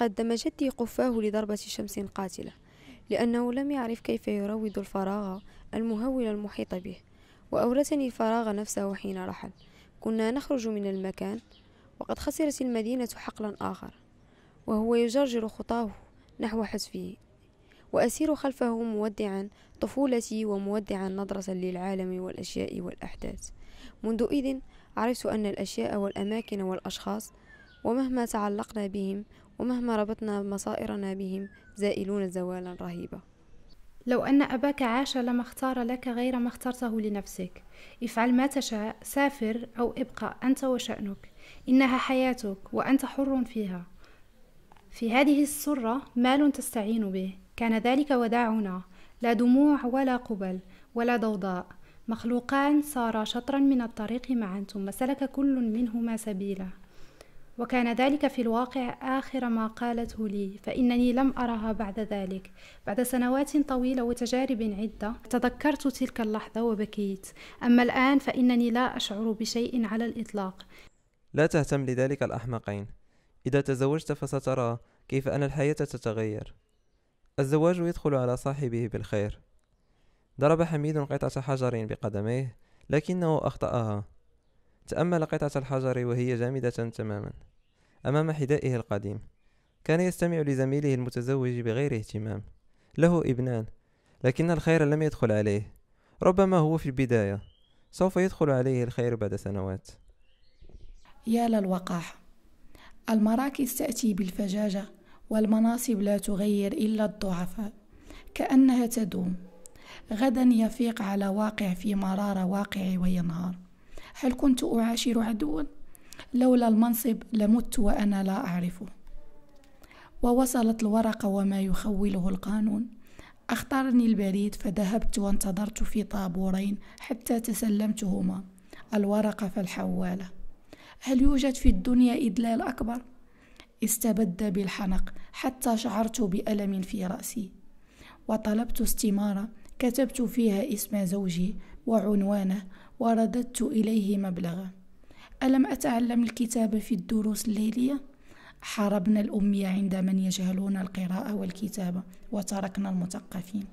قدم جدي قفاه لضربة شمس قاتلة لأنه لم يعرف كيف يروض الفراغ المهول المحيط به وأورثني الفراغ نفسه حين رحل كنا نخرج من المكان وقد خسرت المدينة حقلا آخر وهو يجرجر خطاه نحو حتفه وأسير خلفه مودعا طفولتي ومودعا نظرة للعالم والأشياء والأحداث منذ إذن عرفت أن الأشياء والأماكن والأشخاص ومهما تعلقنا بهم ومهما ربطنا مصائرنا بهم زائلون زوالا رهيبا لو أن أباك عاش لما اختار لك غير ما اخترته لنفسك افعل ما تشاء سافر أو ابقى أنت وشأنك إنها حياتك وأنت حر فيها في هذه السرة مال تستعين به كان ذلك وداعنا لا دموع ولا قبل ولا ضوضاء مخلوقان سارا شطرا من الطريق معا ثم سلك كل منهما سبيله وكان ذلك في الواقع آخر ما قالته لي فإنني لم أرها بعد ذلك بعد سنوات طويلة وتجارب عدة تذكرت تلك اللحظة وبكيت أما الآن فإنني لا أشعر بشيء على الإطلاق لا تهتم لذلك الأحمقين إذا تزوجت فسترى كيف أن الحياة تتغير الزواج يدخل على صاحبه بالخير ضرب حميد قطعة حجر بقدميه لكنه أخطأها تأمل قطعة الحجر وهي جامدة تماما أمام حذائه القديم كان يستمع لزميله المتزوج بغير اهتمام له ابنان لكن الخير لم يدخل عليه ربما هو في البداية سوف يدخل عليه الخير بعد سنوات يا للوقاحة المراكز تأتي بالفجاجة والمناصب لا تغير إلا الضعفاء كأنها تدوم غدا يفيق على واقع في مرارة واقعي وينهار هل كنت أعاشر عدواً؟ لولا المنصب لمت وأنا لا أعرفه ووصلت الورقة وما يخوله القانون أخطرني البريد فذهبت وانتظرت في طابورين حتى تسلمتهما الورقة فالحوالة هل يوجد في الدنيا إدلال أكبر؟ استبد بالحنق حتى شعرت بألم في رأسي وطلبت استمارة كتبت فيها اسم زوجي وعنوانه ورددت إليه مبلغه ألم أتعلم الكتابة في الدروس الليلية؟ حاربنا الأمية عند من يجهلون القراءة والكتابة وتركنا المثقفين